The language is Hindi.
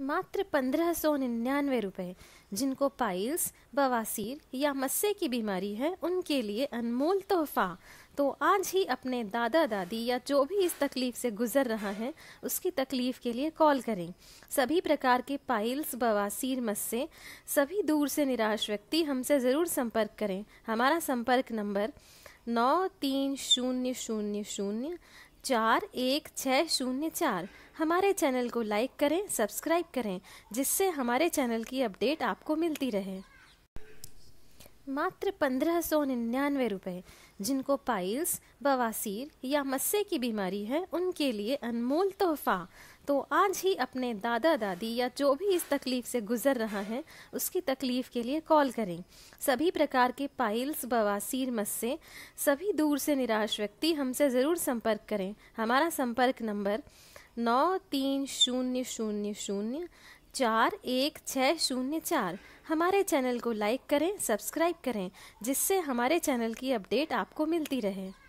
मात्र पंद्रह सौ निन्यानवे रुपये जिनको पाइल्स बवासीर या मस्से की बीमारी है उनके लिए अनमोल तोहफा तो आज ही अपने दादा दादी या जो भी इस तकलीफ से गुजर रहा है उसकी तकलीफ के लिए कॉल करें सभी प्रकार के पाइल्स बवासीर मस्से सभी दूर से निराश व्यक्ति हमसे ज़रूर संपर्क करें हमारा संपर्क नंबर नौ तीन शून्य शून्य शून्य चार एक छः शून्य चार हमारे चैनल को लाइक करें सब्सक्राइब करें जिससे हमारे चैनल की अपडेट आपको मिलती रहे मात्र पंद्रह सौ निन्यानवे रुपये जिनको पाइल्स बवासीर या मस्से की बीमारी है उनके लिए अनमोल तोहफा तो आज ही अपने दादा दादी या जो भी इस तकलीफ से गुजर रहा है उसकी तकलीफ के लिए कॉल करें सभी प्रकार के पाइल्स बवासीर मस्से सभी दूर से निराश व्यक्ति हमसे ज़रूर संपर्क करें हमारा संपर्क नंबर नौ तीन शून्य शून्य शून्य चार एक छः शून्य चार हमारे चैनल को लाइक करें सब्सक्राइब करें जिससे हमारे चैनल की अपडेट आपको मिलती रहे